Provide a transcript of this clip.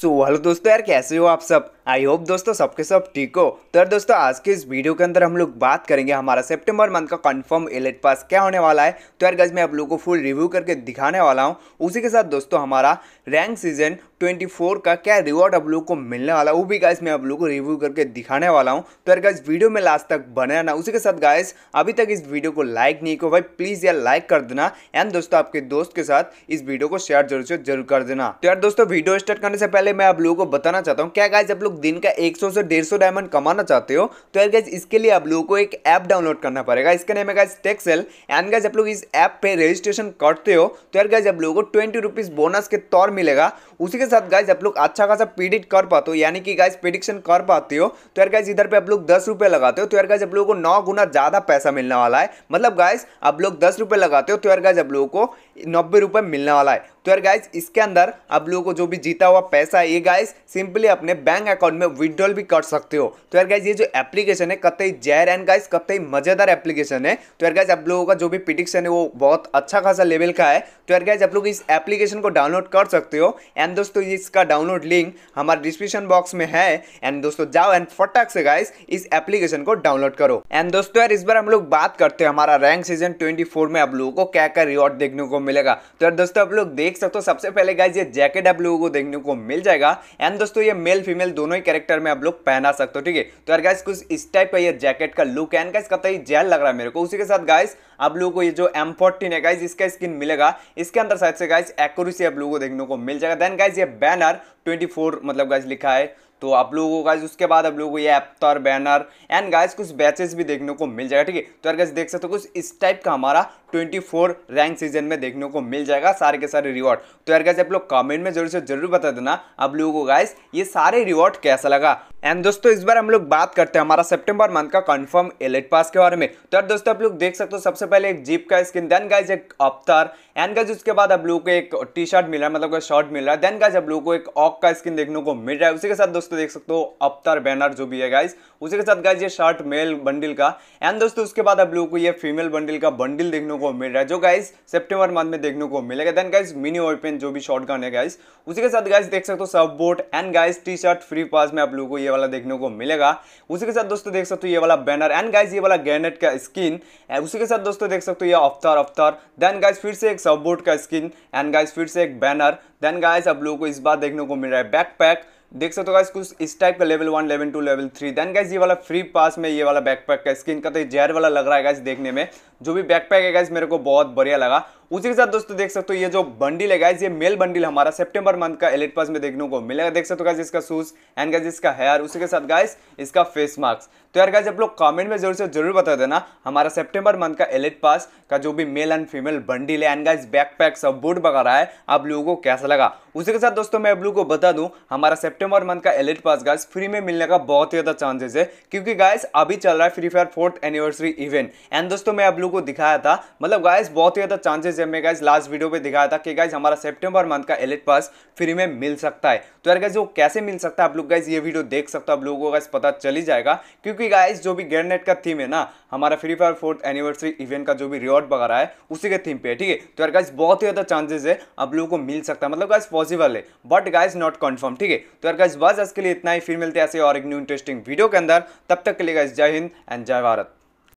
सो so, hello दोस्तों यार कैसे हो आप सब आई होप दोस्तों सबके सब ठीक हो तो यार दोस्तों आज के इस वीडियो के अंदर हम लोग बात करेंगे हमारा सितंबर मंथ का कंफर्म एलेट पास क्या होने वाला है तो यार गज मैं आप लोगों को फुल रिव्यू करके दिखाने वाला हूँ उसी के साथ दोस्तों हमारा रैंक सीजन 24 का क्या रिवॉर्ड आप लोग को मिलने वाला है वो भी गाइस मैं आप लोग को रिव्यू करके दिखाने वाला हूँ तो यार गाइस वीडियो में लास्ट तक बने रहना उसी के साथ गाइस अभी तक इस वीडियो को लाइक नहीं करो भाई प्लीज़ यार लाइक कर देना एंड दोस्तों आपके दोस्त के साथ इस वीडियो को शेयर जरूर से जरूर कर देना तो यार दोस्तों वीडियो स्टार्ट करने से पहले मैं आप लोगों को बताना चाहता हूँ क्या गाइज आप लोग लोग दिन का 100 से डेढ़ सौ डायमंड कमाना चाहते हो तो यार गाइज इसके लिए आप लोगों को एक ऐप डाउनलोड करना पड़ेगा इसका नाम है गाइज टेक्सेल एंड गाइज आप लोग इस ऐप पे रजिस्ट्रेशन करते हो तो यार गाइज आप लोगों को ट्वेंटी रुपीज़ बोनस के तौर मिलेगा उसी के साथ गाइज आप लोग अच्छा खासा प्रिडिक्ट कर पाते हो यानी कि गाइज प्रिडिक्शन कर पाते हो तो यार गाइज इधर पर आप लोग दस लगाते हो तो यार गाइज आप लोगों को नौ गुना ज़्यादा पैसा मिलने वाला है मतलब गाइज आप लोग दस लगाते हो तो यार गाइज आप लोगों को नब्बे मिलने वाला है तो यार गाइज इसके अंदर आप लोगों को जो भी जीता हुआ पैसा है ये गाइज सिंपली अपने बैंक अकाउंट में विदड्रॉल भी कर सकते हो तो यार गाइज ये जो एप्लीकेशन है कतई जहर एंड गाइज कतई मजेदार एप्लीकेशन है तो यार गाइज आप लोगों का जो भी प्रिडिक्शन है वो बहुत अच्छा खासा लेवल का है तो यार गाइज आप लोग इस एप्लीकेशन को डाउनलोड कर सकते हो एंड दोस्तों इसका डाउनलोड लिंक हमारे डिस्क्रिप्शन बॉक्स में है एंड दोस्तों जाओ एंड फटाक से गाइज इस एप्लीकेशन को डाउनलोड करो एंड दोस्तों यार इस बार हम लोग बात करते हैं हमारा रैंक सीजन ट्वेंटी में आप लोगों को क्या क्या रिवॉर्ड देखने को मिलेगा तो यार दोस्तों आप लोग देख देख सकते हो सबसे पहले गाइज ये जैकेट आप लोगों को देखने को मिल जाएगा एंड दोस्तों ये मेल फीमेल दोनों ही कैरेक्टर में आप लोग पहना सकते हो ठीक है तो यार गाइज कुछ इस टाइप का ये जैकेट का लुक एंड गाइज कब ही जेल लग रहा है मेरे को उसी के साथ गाइज आप लोगों को ये जो एम है गाइज इसका स्किन मिलेगा इसके अंदर साइड से गाइज एक्यूरेसी आप लोगों को देखने को मिल जाएगा देन गाइज ये बैनर ट्वेंटी मतलब गाइज लिखा है तो आप लोगों को गाइज उसके बाद आप लोगों को ये एप्तर बैनर एंड गाइज कुछ बैचेस भी देखने को मिल जाएगा ठीक है तो यार गाइज देख सकते हो कुछ इस टाइप का हमारा 2024 रैंक सीजन में देखने को मिल जाएगा सारे के सारे रिवॉर्ड तो यार गैस आप लोग कमेंट में जरूर से जरूर बता देना आप लोगों को गाइस ये सारे रिवॉर्ड कैसा लगा एंड दोस्तों इस बार हम लोग बात करते हैं हमारा सितंबर मंथ का कंफर्म एलेट पास के बारे में तो यार दोस्तों आप लोग देख सकते हो सबसे पहले एक जीप का स्किन देन गाइज एक अवतार एंड गाइज उसके बाद आप लोगों को एक टी शर्ट मिल रहा है मतलब कोई शर्ट मिल रहा है देन गाइज आप लोगों को एक ऑक का स्किन देखने को मिल रहा है उसी के साथ दोस्तों देख सकते हो अवतार बैनर जो भी है गाइज उसी के साथ गाइज ये शर्ट मेल बंडिल का एंड दोस्तों उसके बाद आप लोगों को ये फीमेल बंडिल का बंडिल देखने को को मिल रहा है जो गाइस सेप्टेम्बर मंथ में देखने को मिलेगा देन गाइस मिनी ओपन जो भी शॉर्ट गन है गाइस उसी के साथ गाइस देख सकते हो सब बोट and guys T shirt free pass में आप लोगों को ये वाला देखने को मिलेगा उसी के साथ दोस्तों देख सकते हो ये वाला बैनर एंड गाइस ये वाला ग्रेनेट का स्किन उसी के साथ दोस्तों देख सकते हो ये अफ्तार अफ्तार देन गाइस फिर से एक सब बोट का स्किन एंड गाइस फिर से एक बैनर देन गाइस आप लोगों को इस बार देखने को मिल रहा है बैक पैक देख सकते हो गाइस कुछ इस टाइप का level one level two level three then guys ये वाला फ्री पास में ये वाला बैकपैक का स्किन का तो जहर वाला लग रहा है गाइस देखने में जो भी बैकपैक है गाइस मेरे को बहुत बढ़िया लगा उसी के साथ दोस्तों देख सकते हो ये जो बंडल है गाइज ये मेल बंडल हमारा सेप्टेम्बर मंथ का एलेट पास में देखने को मिलेगा देख सकते हो गाइज इसका शूज एंड गाइज इसका हेयर उसी के साथ गाइज इसका फेस मास्क तो यार गाइज आप लोग कमेंट में जरूर से जरूर बता देना हमारा सेप्टेम्बर मंथ का एलेट पास का जो भी मेल एंड फीमेल बंडल है एंड गाइज बैकपैक सब बूट वगैरह है आप लोगों को कैसा लगा उसी के साथ दोस्तों मैं आप लोगों को बता दूं हमारा सेप्टेम्बर मंथ का एलेट पास गाइस फ्री में मिलने का बहुत ही ज़्यादा चांसेस है क्योंकि गाइस अभी चल रहा है Free Fire fourth anniversary event and दोस्तों मैं आप लोग को दिखाया था मतलब गाइस बहुत ही ज़्यादा चांसेस जब मैं गाइज लास्ट वीडियो पे दिखाया था कि गाइज हमारा सेप्टेम्बर मंथ का एलिट पास फ्री में मिल सकता है तो यार गाइज वो कैसे मिल सकता है आप लोग गाइज ये वीडियो देख सकते हो आप लोगों को गाइज पता चली जाएगा क्योंकि गाइज जो भी ग्रेनेट का थीम है ना हमारा Free Fire fourth anniversary event का जो भी रिवॉर्ड वगैरह है उसी के थीम पे ठीक है तो यार गाइज बहुत ही ज़्यादा चांसेस है आप लोगों को मिल सकता है मतलब गाइज पॉसिबल है बट गाइज नॉट कन्फर्म ठीक है तो यार गाइज बस आज के लिए इतना ही फिर मिलते ऐसे और एक न्यू इंटरेस्टिंग वीडियो के अंदर तब तक के लिए गाइज जय हिंद एंड जय भारत